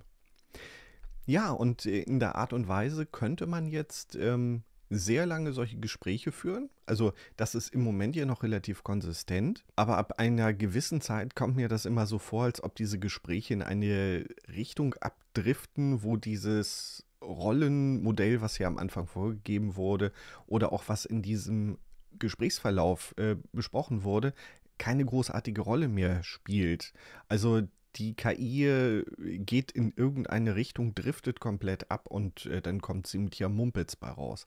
Ja, und äh, in der Art und Weise könnte man jetzt ähm, sehr lange solche Gespräche führen. Also das ist im Moment ja noch relativ konsistent, aber ab einer gewissen Zeit kommt mir das immer so vor, als ob diese Gespräche in eine Richtung abdriften, wo dieses Rollenmodell, was hier am Anfang vorgegeben wurde, oder auch was in diesem Gesprächsverlauf äh, besprochen wurde, keine großartige Rolle mehr spielt. Also die KI äh, geht in irgendeine Richtung, driftet komplett ab und äh, dann kommt ziemlicher Mumpitz bei raus.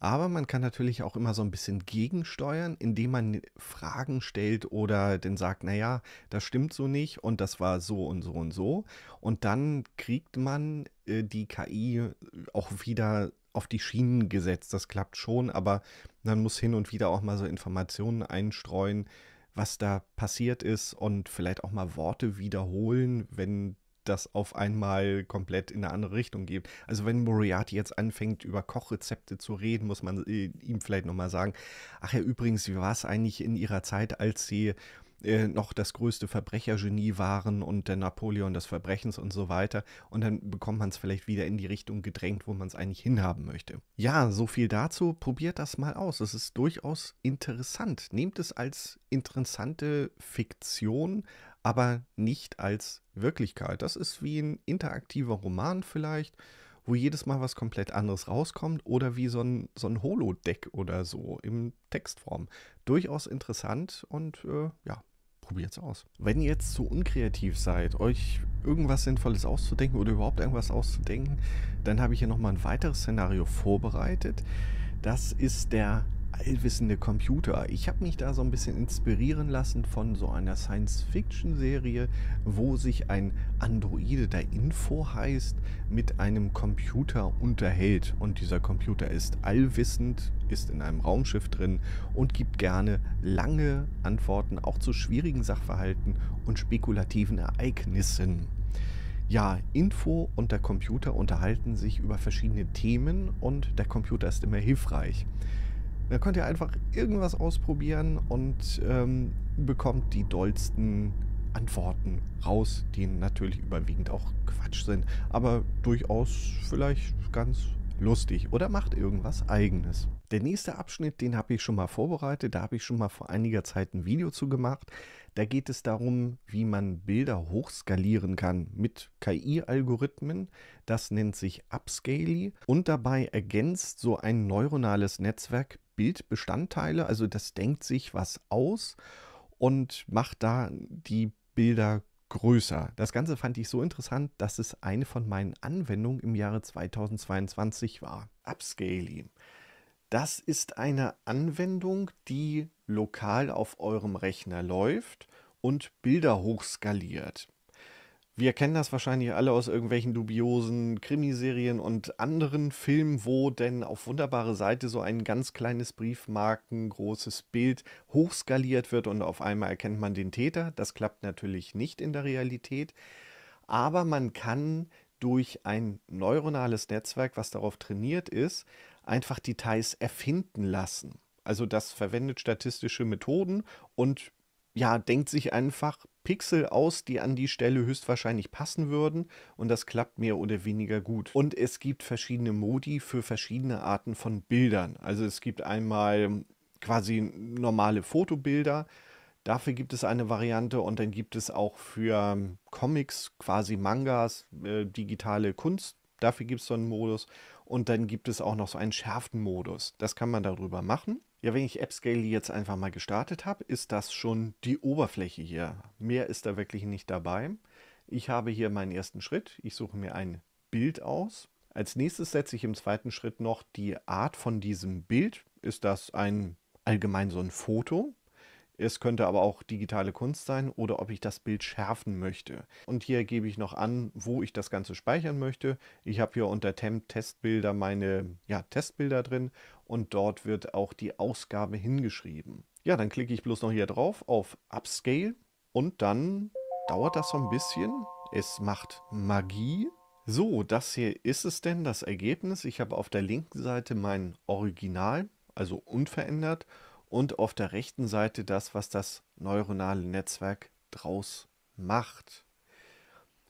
Aber man kann natürlich auch immer so ein bisschen gegensteuern, indem man Fragen stellt oder dann sagt, naja, das stimmt so nicht und das war so und so und so. Und dann kriegt man äh, die KI auch wieder auf die Schienen gesetzt. Das klappt schon, aber man muss hin und wieder auch mal so Informationen einstreuen, was da passiert ist und vielleicht auch mal Worte wiederholen, wenn das auf einmal komplett in eine andere Richtung geht. Also wenn Moriarty jetzt anfängt, über Kochrezepte zu reden, muss man äh, ihm vielleicht nochmal sagen, ach ja, übrigens, wie war es eigentlich in ihrer Zeit, als sie äh, noch das größte Verbrechergenie waren und der Napoleon des Verbrechens und so weiter. Und dann bekommt man es vielleicht wieder in die Richtung gedrängt, wo man es eigentlich hinhaben möchte. Ja, so viel dazu. Probiert das mal aus. Es ist durchaus interessant. Nehmt es als interessante Fiktion, aber nicht als Wirklichkeit. Das ist wie ein interaktiver Roman vielleicht wo jedes Mal was komplett anderes rauskommt oder wie so ein, so ein Holodeck oder so im Textform. Durchaus interessant und äh, ja, probiert's aus. Wenn ihr jetzt zu unkreativ seid, euch irgendwas Sinnvolles auszudenken oder überhaupt irgendwas auszudenken, dann habe ich hier nochmal ein weiteres Szenario vorbereitet. Das ist der allwissende Computer. Ich habe mich da so ein bisschen inspirieren lassen von so einer Science-Fiction-Serie, wo sich ein Androide, der Info heißt, mit einem Computer unterhält. Und dieser Computer ist allwissend, ist in einem Raumschiff drin und gibt gerne lange Antworten auch zu schwierigen Sachverhalten und spekulativen Ereignissen. Ja, Info und der Computer unterhalten sich über verschiedene Themen und der Computer ist immer hilfreich. Da könnt ihr einfach irgendwas ausprobieren und ähm, bekommt die dollsten Antworten raus, die natürlich überwiegend auch Quatsch sind, aber durchaus vielleicht ganz lustig oder macht irgendwas eigenes. Der nächste Abschnitt, den habe ich schon mal vorbereitet, da habe ich schon mal vor einiger Zeit ein Video zu gemacht. Da geht es darum, wie man Bilder hochskalieren kann mit KI-Algorithmen. Das nennt sich Upscaly und dabei ergänzt so ein neuronales Netzwerk Bildbestandteile. Also das denkt sich was aus und macht da die Bilder größer. Das Ganze fand ich so interessant, dass es eine von meinen Anwendungen im Jahre 2022 war. Upscaling. Das ist eine Anwendung, die lokal auf eurem Rechner läuft und Bilder hochskaliert. Wir kennen das wahrscheinlich alle aus irgendwelchen dubiosen Krimiserien und anderen Filmen, wo denn auf wunderbare Seite so ein ganz kleines Briefmarken, großes Bild hochskaliert wird und auf einmal erkennt man den Täter. Das klappt natürlich nicht in der Realität, aber man kann durch ein neuronales Netzwerk, was darauf trainiert ist, einfach Details erfinden lassen. Also das verwendet statistische Methoden und ja, denkt sich einfach Pixel aus, die an die Stelle höchstwahrscheinlich passen würden und das klappt mehr oder weniger gut. Und es gibt verschiedene Modi für verschiedene Arten von Bildern. Also es gibt einmal quasi normale Fotobilder, dafür gibt es eine Variante und dann gibt es auch für Comics, quasi Mangas, äh, digitale Kunst, dafür gibt es so einen Modus und dann gibt es auch noch so einen Schärften-Modus. Das kann man darüber machen. Ja, wenn ich AppScale jetzt einfach mal gestartet habe, ist das schon die Oberfläche hier. Mehr ist da wirklich nicht dabei. Ich habe hier meinen ersten Schritt. Ich suche mir ein Bild aus. Als nächstes setze ich im zweiten Schritt noch die Art von diesem Bild. Ist das ein allgemein so ein Foto? Es könnte aber auch digitale Kunst sein oder ob ich das Bild schärfen möchte. Und hier gebe ich noch an, wo ich das Ganze speichern möchte. Ich habe hier unter Temp Testbilder meine ja, Testbilder drin und dort wird auch die Ausgabe hingeschrieben. Ja, dann klicke ich bloß noch hier drauf auf Upscale und dann dauert das so ein bisschen. Es macht Magie. So, das hier ist es denn, das Ergebnis. Ich habe auf der linken Seite mein Original, also unverändert und auf der rechten Seite das, was das neuronale Netzwerk draus macht.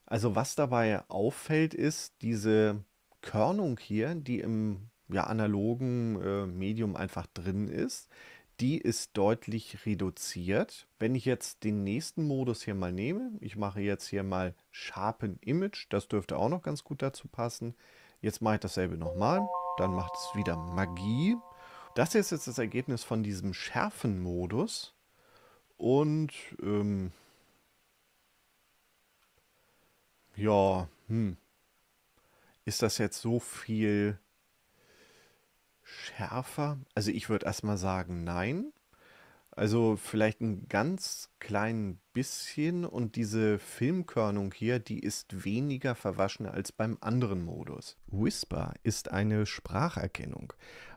Also was dabei auffällt, ist diese Körnung hier, die im ja, analogen äh, Medium einfach drin ist, die ist deutlich reduziert. Wenn ich jetzt den nächsten Modus hier mal nehme, ich mache jetzt hier mal Sharpen Image, das dürfte auch noch ganz gut dazu passen. Jetzt mache ich dasselbe nochmal, dann macht es wieder Magie, das ist jetzt das Ergebnis von diesem Schärfen-Modus. Und ähm, ja, hm. Ist das jetzt so viel schärfer? Also ich würde erstmal sagen, nein. Also vielleicht ein ganz klein bisschen und diese Filmkörnung hier, die ist weniger verwaschen als beim anderen Modus. Whisper ist eine Spracherkennung.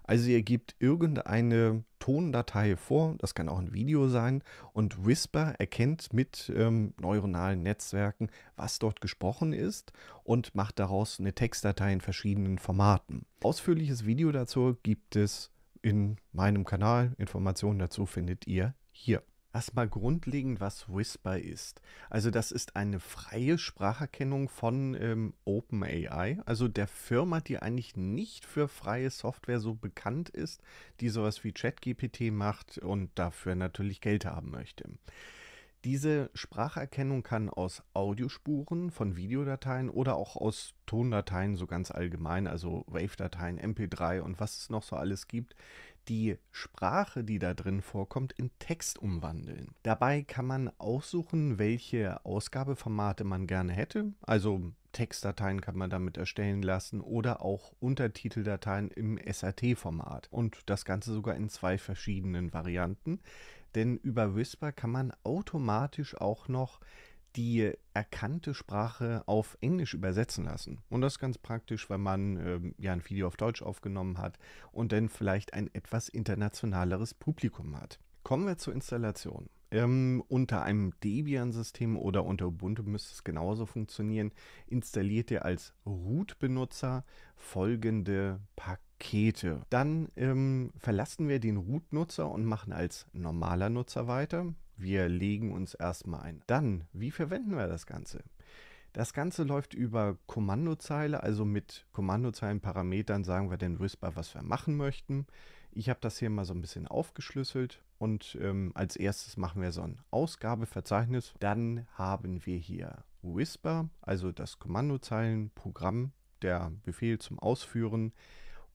Also ihr gebt irgendeine Tondatei vor, das kann auch ein Video sein, und Whisper erkennt mit ähm, neuronalen Netzwerken, was dort gesprochen ist und macht daraus eine Textdatei in verschiedenen Formaten. Ausführliches Video dazu gibt es in meinem Kanal. Informationen dazu findet ihr hier. Erstmal grundlegend, was Whisper ist. Also das ist eine freie Spracherkennung von ähm, OpenAI, also der Firma, die eigentlich nicht für freie Software so bekannt ist, die sowas wie ChatGPT macht und dafür natürlich Geld haben möchte. Diese Spracherkennung kann aus Audiospuren von Videodateien oder auch aus Tondateien so ganz allgemein, also Wave-Dateien, MP3 und was es noch so alles gibt, die Sprache, die da drin vorkommt, in Text umwandeln. Dabei kann man aussuchen, welche Ausgabeformate man gerne hätte. Also Textdateien kann man damit erstellen lassen oder auch Untertiteldateien im SAT-Format. Und das Ganze sogar in zwei verschiedenen Varianten denn über Whisper kann man automatisch auch noch die erkannte Sprache auf Englisch übersetzen lassen. Und das ist ganz praktisch, wenn man ähm, ja ein Video auf Deutsch aufgenommen hat und dann vielleicht ein etwas internationaleres Publikum hat. Kommen wir zur Installation. Ähm, unter einem Debian-System oder unter Ubuntu müsste es genauso funktionieren. Installiert ihr als Root-Benutzer folgende Pakete. Kete. Dann ähm, verlassen wir den Root-Nutzer und machen als normaler Nutzer weiter. Wir legen uns erstmal ein. Dann, wie verwenden wir das Ganze? Das Ganze läuft über Kommandozeile, also mit Kommandozeilenparametern sagen wir den Whisper, was wir machen möchten. Ich habe das hier mal so ein bisschen aufgeschlüsselt und ähm, als erstes machen wir so ein Ausgabeverzeichnis. Dann haben wir hier Whisper, also das Kommandozeilenprogramm, der Befehl zum Ausführen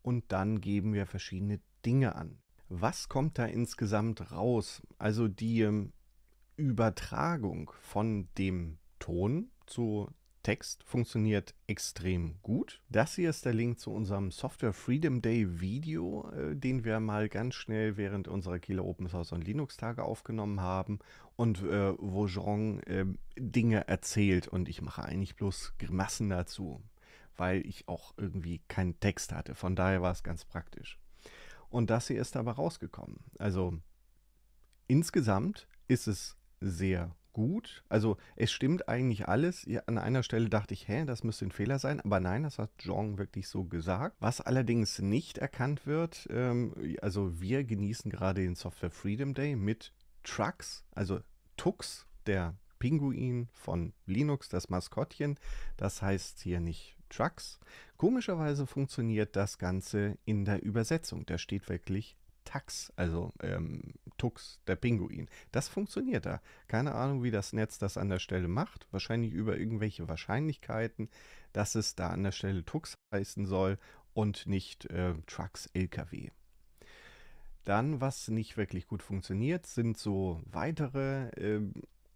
und dann geben wir verschiedene Dinge an. Was kommt da insgesamt raus? Also die ähm, Übertragung von dem Ton zu Text funktioniert extrem gut. Das hier ist der Link zu unserem Software Freedom Day Video, äh, den wir mal ganz schnell während unserer Kieler Open Source und Linux Tage aufgenommen haben und äh, wo Jean äh, Dinge erzählt und ich mache eigentlich bloß Grimassen dazu weil ich auch irgendwie keinen Text hatte. Von daher war es ganz praktisch. Und das hier ist aber rausgekommen. Also insgesamt ist es sehr gut. Also es stimmt eigentlich alles. An einer Stelle dachte ich, hä, das müsste ein Fehler sein. Aber nein, das hat John wirklich so gesagt. Was allerdings nicht erkannt wird, ähm, also wir genießen gerade den Software Freedom Day mit Trucks, also Tux, der Pinguin von Linux, das Maskottchen. Das heißt hier nicht Trucks. Komischerweise funktioniert das Ganze in der Übersetzung. Da steht wirklich Tax, also ähm, Tux, der Pinguin. Das funktioniert da. Keine Ahnung, wie das Netz das an der Stelle macht. Wahrscheinlich über irgendwelche Wahrscheinlichkeiten, dass es da an der Stelle Tux heißen soll und nicht äh, Trucks, LKW. Dann, was nicht wirklich gut funktioniert, sind so weitere äh,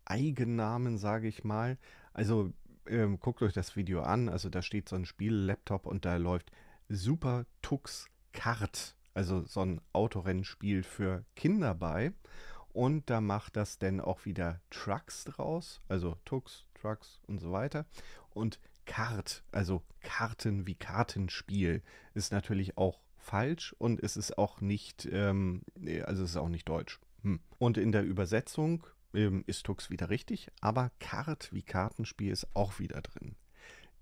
Eigennamen, sage ich mal. Also ähm, guckt euch das Video an. Also da steht so ein Spiel-Laptop und da läuft Super Tux Kart, also so ein Autorennspiel für Kinder bei. Und da macht das denn auch wieder Trucks draus, also Tux, Trucks und so weiter. Und Kart, also Karten wie Kartenspiel, ist natürlich auch falsch und es ist auch nicht, ähm, also es ist auch nicht deutsch. Hm. Und in der Übersetzung ähm, ist Tux wieder richtig, aber Kart wie Kartenspiel ist auch wieder drin.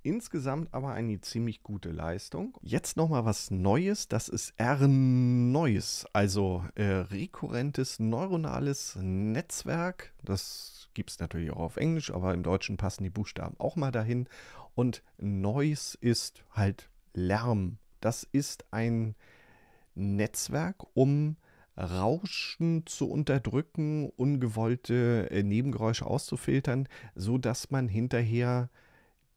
Insgesamt aber eine ziemlich gute Leistung. Jetzt nochmal was Neues, das ist R-Neues, also äh, rekurrentes neuronales Netzwerk. Das gibt es natürlich auch auf Englisch, aber im Deutschen passen die Buchstaben auch mal dahin. Und Noise ist halt Lärm. Das ist ein Netzwerk, um Rauschen zu unterdrücken, ungewollte äh, Nebengeräusche auszufiltern, so dass man hinterher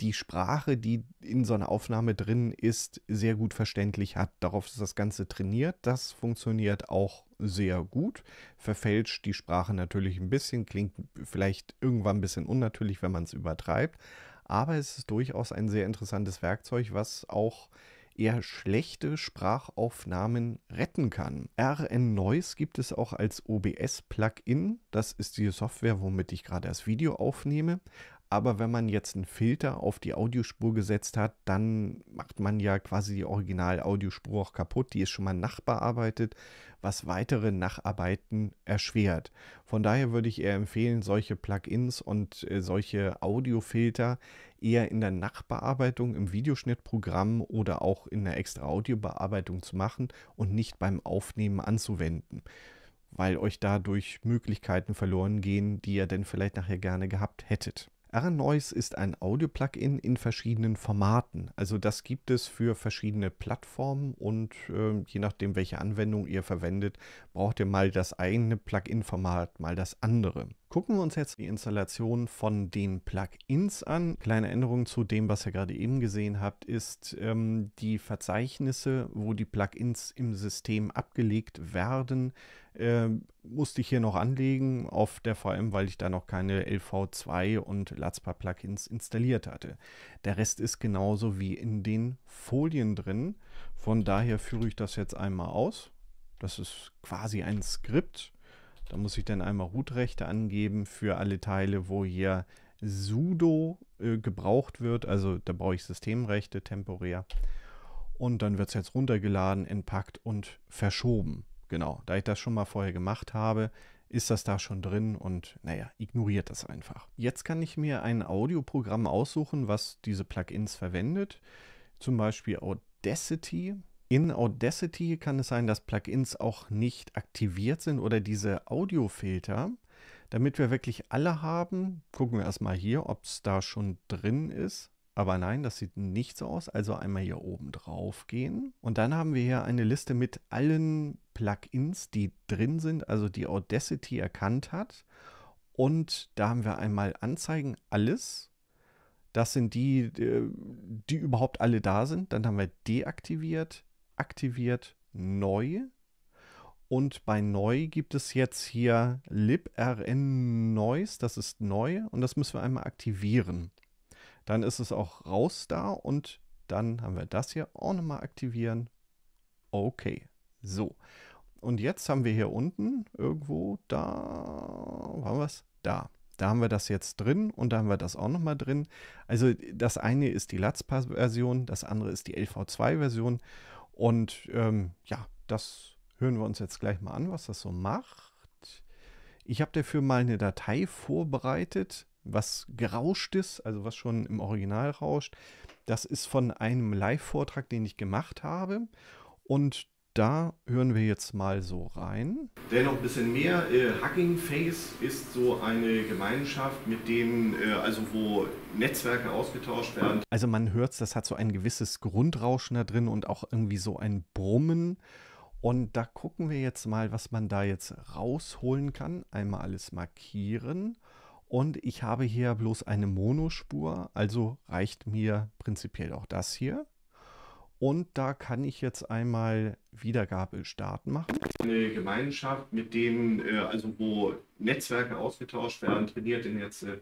die Sprache, die in so einer Aufnahme drin ist, sehr gut verständlich hat. Darauf ist das Ganze trainiert. Das funktioniert auch sehr gut. Verfälscht die Sprache natürlich ein bisschen, klingt vielleicht irgendwann ein bisschen unnatürlich, wenn man es übertreibt. Aber es ist durchaus ein sehr interessantes Werkzeug, was auch äh, er schlechte Sprachaufnahmen retten kann. RN Noise gibt es auch als OBS-Plugin. Das ist die Software, womit ich gerade das Video aufnehme. Aber wenn man jetzt einen Filter auf die Audiospur gesetzt hat, dann macht man ja quasi die Original-Audiospur auch kaputt. Die ist schon mal nachbearbeitet, was weitere Nacharbeiten erschwert. Von daher würde ich eher empfehlen, solche Plugins und äh, solche Audiofilter eher in der Nachbearbeitung im Videoschnittprogramm oder auch in der extra Audiobearbeitung zu machen und nicht beim Aufnehmen anzuwenden weil euch dadurch Möglichkeiten verloren gehen, die ihr denn vielleicht nachher gerne gehabt hättet. RNoise ist ein Audio-Plugin in verschiedenen Formaten. Also das gibt es für verschiedene Plattformen und äh, je nachdem, welche Anwendung ihr verwendet, braucht ihr mal das eine Plugin-Format, mal das andere. Gucken wir uns jetzt die Installation von den Plugins an. Kleine Änderung zu dem, was ihr gerade eben gesehen habt, ist ähm, die Verzeichnisse, wo die Plugins im System abgelegt werden, äh, musste ich hier noch anlegen, auf der VM, weil ich da noch keine LV2 und LATSPA Plugins installiert hatte. Der Rest ist genauso wie in den Folien drin. Von daher führe ich das jetzt einmal aus. Das ist quasi ein Skript da muss ich dann einmal Root-Rechte angeben für alle Teile, wo hier sudo äh, gebraucht wird. Also da brauche ich Systemrechte temporär. Und dann wird es jetzt runtergeladen, entpackt und verschoben. Genau, da ich das schon mal vorher gemacht habe, ist das da schon drin und naja, ignoriert das einfach. Jetzt kann ich mir ein Audioprogramm aussuchen, was diese Plugins verwendet. Zum Beispiel Audacity. In Audacity kann es sein, dass Plugins auch nicht aktiviert sind oder diese Audiofilter. Damit wir wirklich alle haben, gucken wir erstmal hier, ob es da schon drin ist. Aber nein, das sieht nicht so aus. Also einmal hier oben drauf gehen. Und dann haben wir hier eine Liste mit allen Plugins, die drin sind, also die Audacity erkannt hat. Und da haben wir einmal Anzeigen alles. Das sind die, äh, die überhaupt alle da sind. Dann haben wir deaktiviert, aktiviert neu. Und bei neu gibt es jetzt hier librn noise, das ist neu und das müssen wir einmal aktivieren. Dann ist es auch raus da und dann haben wir das hier auch nochmal aktivieren. Okay, so. Und jetzt haben wir hier unten irgendwo da, war was? Da. Da haben wir das jetzt drin und da haben wir das auch nochmal drin. Also das eine ist die LATS-Version, das andere ist die LV2-Version. Und ähm, ja, das hören wir uns jetzt gleich mal an, was das so macht. Ich habe dafür mal eine Datei vorbereitet, was gerauscht ist, also was schon im Original rauscht. Das ist von einem Live-Vortrag, den ich gemacht habe. Und da hören wir jetzt mal so rein. Dennoch ein bisschen mehr. Äh, Hugging Face ist so eine Gemeinschaft, mit denen, äh, also wo Netzwerke ausgetauscht werden. Also man hört es, das hat so ein gewisses Grundrauschen da drin und auch irgendwie so ein Brummen. Und da gucken wir jetzt mal, was man da jetzt rausholen kann. Einmal alles markieren. Und ich habe hier bloß eine Monospur, also reicht mir prinzipiell auch das hier. Und da kann ich jetzt einmal Wiedergabe starten machen. Eine Gemeinschaft, mit denen, äh, also wo Netzwerke ausgetauscht werden, trainiert in Netze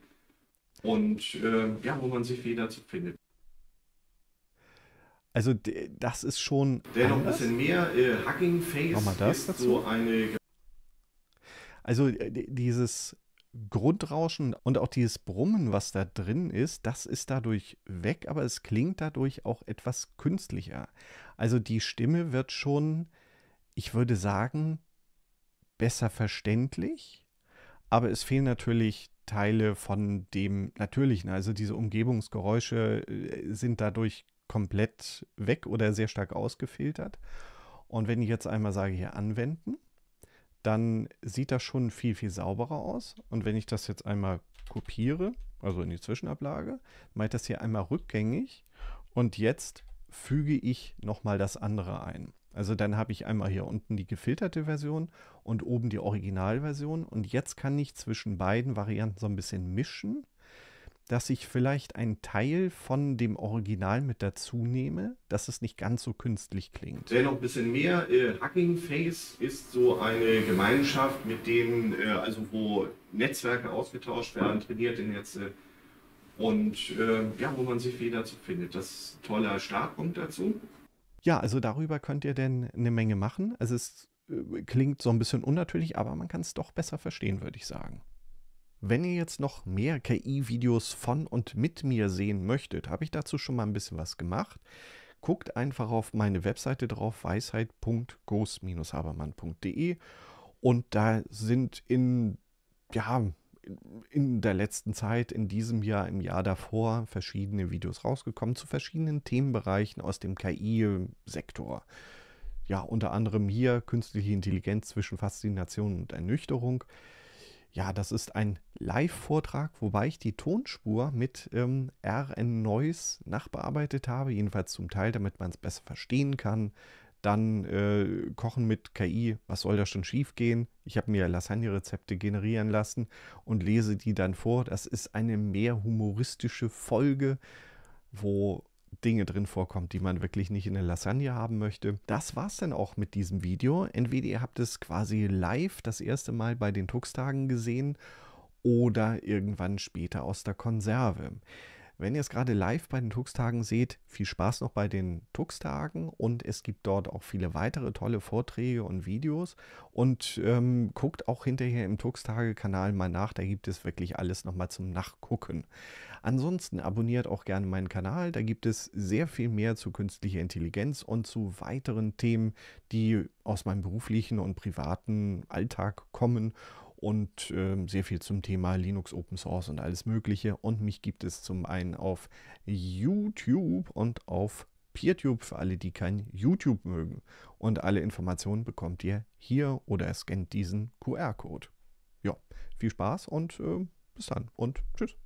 und ähm, ja, wo man sich wieder zu findet. Also das ist schon. Dennoch ein bisschen mehr äh, Hugging Face. Nochmal das dazu. So eine... Also äh, dieses Grundrauschen und auch dieses Brummen, was da drin ist, das ist dadurch weg, aber es klingt dadurch auch etwas künstlicher. Also die Stimme wird schon, ich würde sagen, besser verständlich, aber es fehlen natürlich Teile von dem Natürlichen. Also diese Umgebungsgeräusche äh, sind dadurch komplett weg oder sehr stark ausgefiltert. Und wenn ich jetzt einmal sage, hier anwenden dann sieht das schon viel, viel sauberer aus. Und wenn ich das jetzt einmal kopiere, also in die Zwischenablage, mache ich das hier einmal rückgängig und jetzt füge ich nochmal das andere ein. Also dann habe ich einmal hier unten die gefilterte Version und oben die Originalversion und jetzt kann ich zwischen beiden Varianten so ein bisschen mischen dass ich vielleicht einen Teil von dem Original mit dazu nehme, dass es nicht ganz so künstlich klingt. Dennoch ein bisschen mehr. Äh, Hugging Face ist so eine Gemeinschaft, mit denen, äh, also wo Netzwerke ausgetauscht werden, trainierte Netze und äh, ja, wo man sich viel dazu findet. Das ist ein toller Startpunkt dazu. Ja, also darüber könnt ihr denn eine Menge machen. Also es äh, klingt so ein bisschen unnatürlich, aber man kann es doch besser verstehen, würde ich sagen. Wenn ihr jetzt noch mehr KI-Videos von und mit mir sehen möchtet, habe ich dazu schon mal ein bisschen was gemacht. Guckt einfach auf meine Webseite drauf, weisheit.gos-habermann.de und da sind in, ja, in der letzten Zeit, in diesem Jahr, im Jahr davor verschiedene Videos rausgekommen zu verschiedenen Themenbereichen aus dem KI-Sektor. Ja, unter anderem hier künstliche Intelligenz zwischen Faszination und Ernüchterung. Ja, das ist ein Live-Vortrag, wobei ich die Tonspur mit ähm, RN Noise nachbearbeitet habe, jedenfalls zum Teil, damit man es besser verstehen kann. Dann äh, Kochen mit KI, was soll da schon schief gehen? Ich habe mir Lasagne-Rezepte generieren lassen und lese die dann vor. Das ist eine mehr humoristische Folge, wo Dinge drin vorkommt, die man wirklich nicht in der Lasagne haben möchte. Das war's dann auch mit diesem Video. Entweder ihr habt es quasi live das erste Mal bei den Tuxtagen gesehen oder irgendwann später aus der Konserve. Wenn ihr es gerade live bei den Tux-Tagen seht, viel Spaß noch bei den Tux-Tagen und es gibt dort auch viele weitere tolle Vorträge und Videos und ähm, guckt auch hinterher im Tux-Tage-Kanal mal nach, da gibt es wirklich alles nochmal zum Nachgucken. Ansonsten abonniert auch gerne meinen Kanal, da gibt es sehr viel mehr zu künstlicher Intelligenz und zu weiteren Themen, die aus meinem beruflichen und privaten Alltag kommen und äh, sehr viel zum Thema Linux, Open Source und alles Mögliche. Und mich gibt es zum einen auf YouTube und auf PeerTube für alle, die kein YouTube mögen. Und alle Informationen bekommt ihr hier oder scannt diesen QR-Code. Ja, viel Spaß und äh, bis dann und tschüss.